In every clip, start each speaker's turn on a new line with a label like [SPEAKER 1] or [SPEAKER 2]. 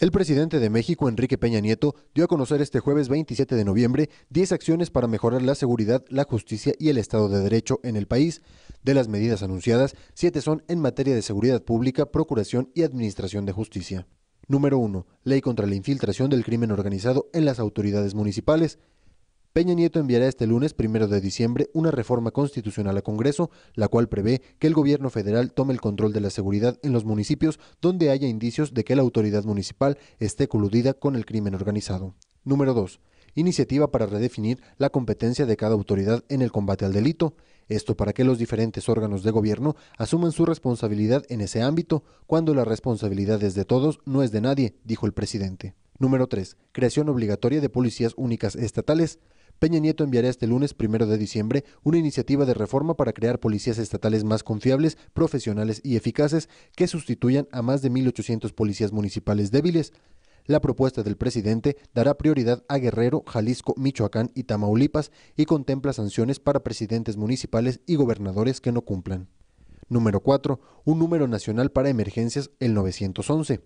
[SPEAKER 1] El presidente de México, Enrique Peña Nieto, dio a conocer este jueves 27 de noviembre 10 acciones para mejorar la seguridad, la justicia y el Estado de Derecho en el país. De las medidas anunciadas, siete son en materia de seguridad pública, procuración y administración de justicia. Número 1. Ley contra la infiltración del crimen organizado en las autoridades municipales. Peña Nieto enviará este lunes, primero de diciembre, una reforma constitucional a Congreso, la cual prevé que el gobierno federal tome el control de la seguridad en los municipios donde haya indicios de que la autoridad municipal esté coludida con el crimen organizado. Número 2. Iniciativa para redefinir la competencia de cada autoridad en el combate al delito. Esto para que los diferentes órganos de gobierno asuman su responsabilidad en ese ámbito, cuando la responsabilidad es de todos, no es de nadie, dijo el presidente. Número 3. Creación obligatoria de policías únicas estatales. Peña Nieto enviará este lunes, primero de diciembre, una iniciativa de reforma para crear policías estatales más confiables, profesionales y eficaces que sustituyan a más de 1.800 policías municipales débiles. La propuesta del presidente dará prioridad a Guerrero, Jalisco, Michoacán y Tamaulipas y contempla sanciones para presidentes municipales y gobernadores que no cumplan. Número 4. Un número nacional para emergencias, el 911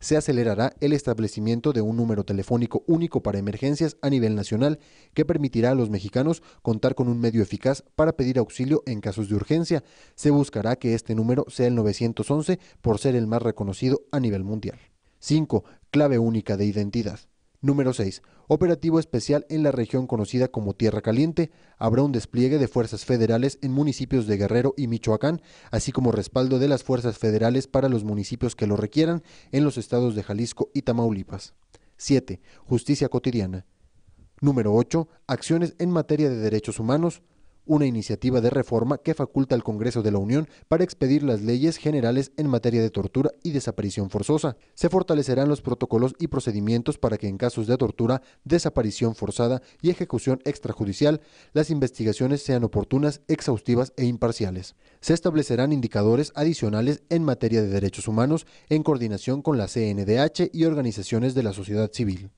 [SPEAKER 1] se acelerará el establecimiento de un número telefónico único para emergencias a nivel nacional que permitirá a los mexicanos contar con un medio eficaz para pedir auxilio en casos de urgencia. Se buscará que este número sea el 911 por ser el más reconocido a nivel mundial. 5. Clave única de identidad. Número 6. Operativo especial en la región conocida como Tierra Caliente. Habrá un despliegue de fuerzas federales en municipios de Guerrero y Michoacán, así como respaldo de las fuerzas federales para los municipios que lo requieran en los estados de Jalisco y Tamaulipas. 7. Justicia cotidiana. Número 8. Acciones en materia de derechos humanos una iniciativa de reforma que faculta al Congreso de la Unión para expedir las leyes generales en materia de tortura y desaparición forzosa. Se fortalecerán los protocolos y procedimientos para que en casos de tortura, desaparición forzada y ejecución extrajudicial, las investigaciones sean oportunas, exhaustivas e imparciales. Se establecerán indicadores adicionales en materia de derechos humanos en coordinación con la CNDH y organizaciones de la sociedad civil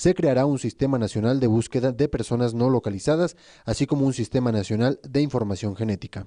[SPEAKER 1] se creará un sistema nacional de búsqueda de personas no localizadas, así como un sistema nacional de información genética.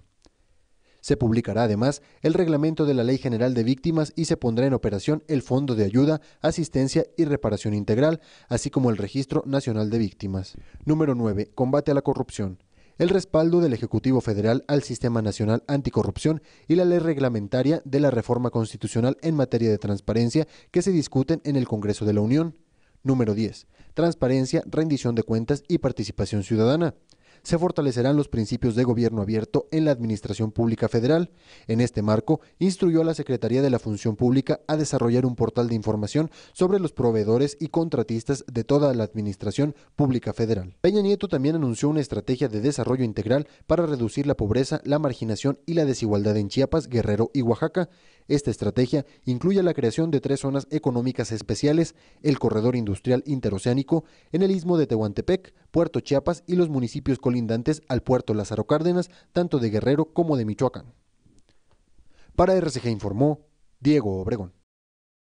[SPEAKER 1] Se publicará además el reglamento de la Ley General de Víctimas y se pondrá en operación el Fondo de Ayuda, Asistencia y Reparación Integral, así como el Registro Nacional de Víctimas. Número 9. Combate a la corrupción. El respaldo del Ejecutivo Federal al Sistema Nacional Anticorrupción y la ley reglamentaria de la reforma constitucional en materia de transparencia que se discuten en el Congreso de la Unión. Número 10. Transparencia, rendición de cuentas y participación ciudadana se fortalecerán los principios de gobierno abierto en la Administración Pública Federal. En este marco, instruyó a la Secretaría de la Función Pública a desarrollar un portal de información sobre los proveedores y contratistas de toda la Administración Pública Federal. Peña Nieto también anunció una estrategia de desarrollo integral para reducir la pobreza, la marginación y la desigualdad en Chiapas, Guerrero y Oaxaca. Esta estrategia incluye la creación de tres zonas económicas especiales, el corredor industrial interoceánico en el istmo de Tehuantepec, Puerto Chiapas y los municipios colindantes al puerto Lázaro Cárdenas, tanto de Guerrero como de Michoacán. Para RCG informó Diego Obregón.